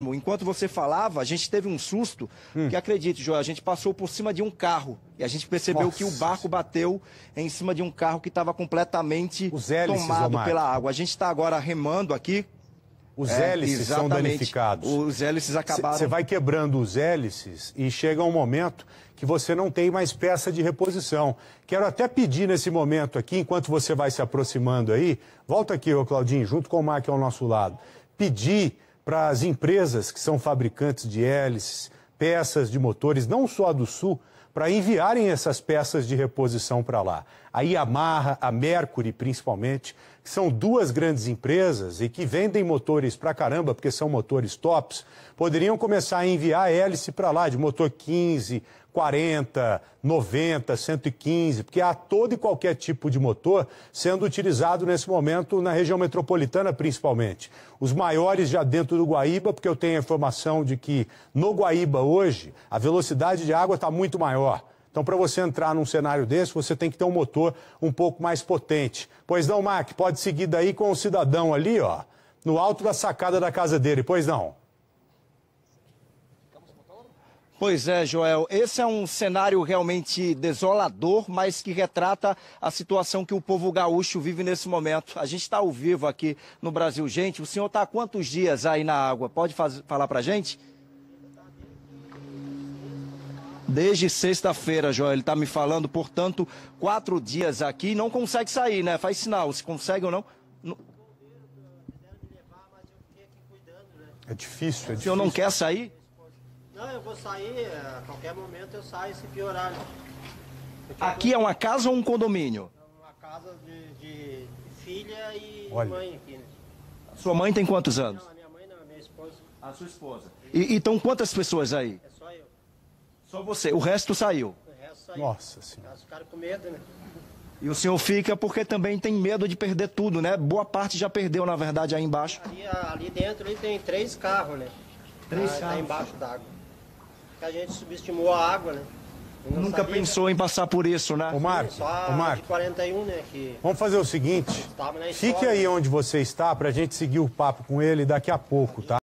Enquanto você falava, a gente teve um susto, hum. que acredite, Joel, a gente passou por cima de um carro. E a gente percebeu Nossa. que o barco bateu em cima de um carro que estava completamente hélices, tomado Omar. pela água. A gente está agora remando aqui. Os é, hélices são danificados. Os hélices acabaram. Você vai quebrando os hélices e chega um momento que você não tem mais peça de reposição. Quero até pedir nesse momento aqui, enquanto você vai se aproximando aí, volta aqui, ô Claudinho, junto com o Mar, que é ao nosso lado, pedir para as empresas que são fabricantes de hélices, peças de motores, não só do Sul, para enviarem essas peças de reposição para lá. A Yamaha, a Mercury principalmente, que são duas grandes empresas e que vendem motores pra caramba, porque são motores tops, poderiam começar a enviar hélice para lá, de motor 15, 40, 90, 115, porque há todo e qualquer tipo de motor sendo utilizado nesse momento na região metropolitana, principalmente. Os maiores já dentro do Guaíba, porque eu tenho a informação de que no Guaíba hoje a velocidade de água está muito maior. Então, para você entrar num cenário desse, você tem que ter um motor um pouco mais potente. Pois não, Mac? Pode seguir daí com o cidadão ali, ó, no alto da sacada da casa dele, pois não? Pois é, Joel. Esse é um cenário realmente desolador, mas que retrata a situação que o povo gaúcho vive nesse momento. A gente está ao vivo aqui no Brasil. Gente, o senhor está há quantos dias aí na água? Pode falar para gente? gente? desde sexta-feira, Joel. Ele está me falando, portanto, quatro dias aqui. Não consegue sair, né? Faz sinal, se consegue ou não. É difícil, é difícil. O senhor não quer sair? Não, eu vou sair. É, a qualquer momento eu saio se piorar. Né? Aqui é uma casa ou um condomínio? É uma casa de, de filha e Olha. mãe aqui. Né? Sua mãe tem quantos anos? Não, a minha mãe não, a minha esposa. A sua esposa. E, então quantas pessoas aí? É só você, o resto saiu. O resto saiu. Nossa senhora. Eles ficaram com medo, né? E o senhor fica porque também tem medo de perder tudo, né? Boa parte já perdeu, na verdade, aí embaixo. Ali, ali dentro ali tem três carros, né? Três tá, tá carros. Tá embaixo d'água. A gente subestimou a água, né? Nunca sabia, pensou né? em passar por isso, né? O Marco, o Marco. 41, né, que... Vamos fazer o seguinte. Fique aí né? onde você está para a gente seguir o papo com ele daqui a pouco, tá?